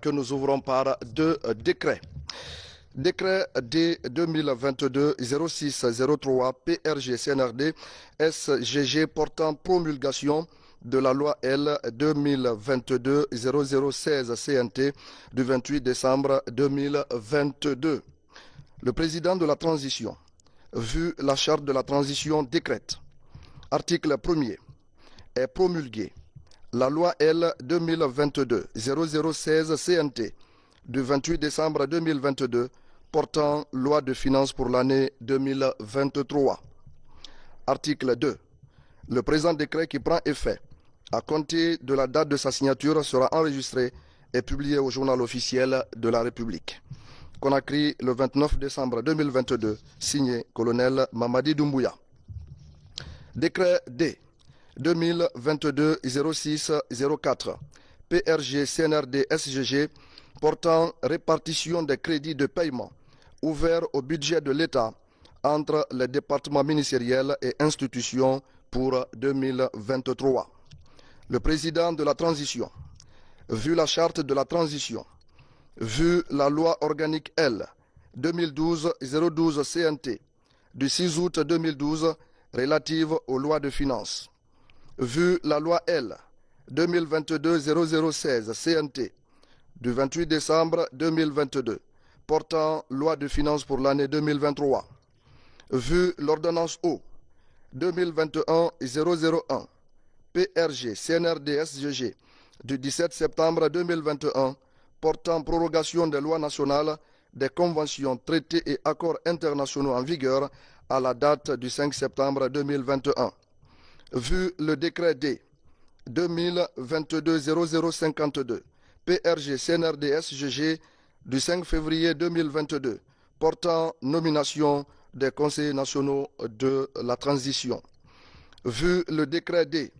que nous ouvrons par deux euh, décrets. Décret D 2022-06-03 PRG CNRD SGG portant promulgation de la loi L 2022-0016 CNT du 28 décembre 2022. Le président de la transition, vu la charte de la transition décrète, article 1er, est promulgué la loi L 2022-0016 CNT du 28 décembre 2022 portant loi de finances pour l'année 2023. Article 2. Le présent décret qui prend effet à compter de la date de sa signature sera enregistré et publié au journal officiel de la République. Conakry, le 29 décembre 2022, signé colonel Mamadi Doumbouya. Décret D 2022 06 04 PRG CNRD SGG portant répartition des crédits de paiement ouverts au budget de l'État entre les départements ministériels et institutions pour 2023. Le président de la transition, vu la charte de la transition, vu la loi organique L 2012-012 CNT du 6 août 2012 relative aux lois de finances, vu la loi L 2022-0016 CNT du 28 décembre 2022 portant loi de finances pour l'année 2023, vu l'ordonnance O 2021-001 PRG SGG du 17 septembre 2021 portant prorogation des lois nationales, des conventions, traités et accords internationaux en vigueur à la date du 5 septembre 2021 vu le décret D 2022-0052 PRG CNRD SGG du 5 février 2022 portant nomination des conseillers nationaux de la transition. Vu le décret D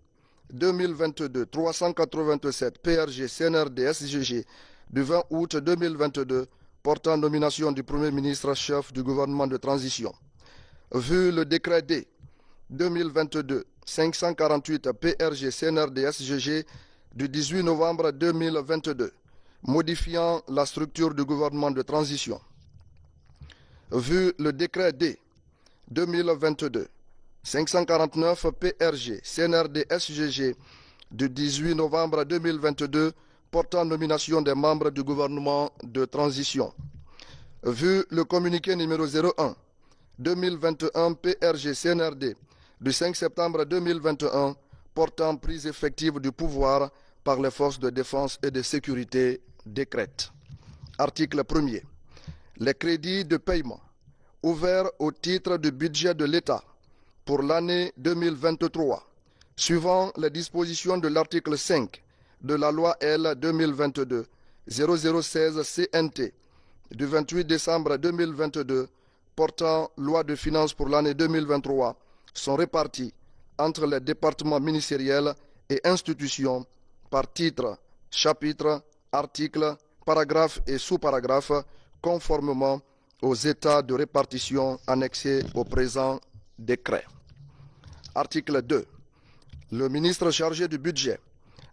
2022-387 PRG CNRD SGG du 20 août 2022 portant nomination du Premier ministre chef du gouvernement de transition. Vu le décret D 2022 548 PRG cnrd sgg du 18 novembre 2022, modifiant la structure du gouvernement de transition. Vu le décret D 2022 549 PRG cnrd sgg du 18 novembre 2022 portant nomination des membres du gouvernement de transition. Vu le communiqué numéro 01 2021 PRG CNRD du 5 septembre 2021 portant prise effective du pouvoir par les forces de défense et de sécurité décrète. Article 1er. Les crédits de paiement ouverts au titre du budget de l'État pour l'année 2023, suivant les dispositions de l'article 5 de la loi L 2022 0016 CNT du 28 décembre 2022 portant loi de finances pour l'année 2023 sont répartis entre les départements ministériels et institutions par titre, chapitre, article, paragraphe et sous-paragraphe conformément aux états de répartition annexés au présent décret. Article 2. Le ministre chargé du budget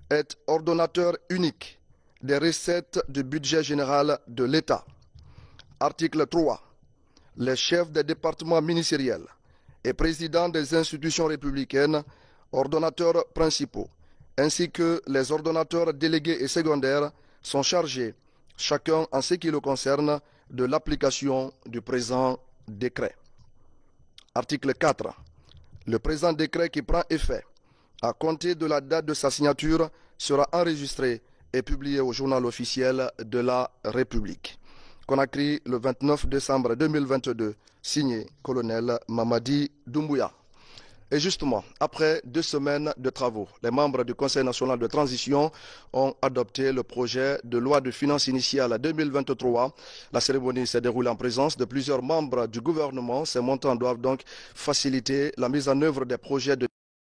est ordonnateur unique des recettes du budget général de l'État. Article 3. Les chefs des départements ministériels et président des institutions républicaines, ordonnateurs principaux, ainsi que les ordonnateurs délégués et secondaires sont chargés, chacun en ce qui le concerne, de l'application du présent décret. Article 4. Le présent décret qui prend effet à compter de la date de sa signature sera enregistré et publié au journal officiel de la République créé le 29 décembre 2022, signé colonel Mamadi Doumbouya. Et justement, après deux semaines de travaux, les membres du Conseil national de transition ont adopté le projet de loi de finances initiale à 2023. La cérémonie s'est déroulée en présence de plusieurs membres du gouvernement. Ces montants doivent donc faciliter la mise en œuvre des projets de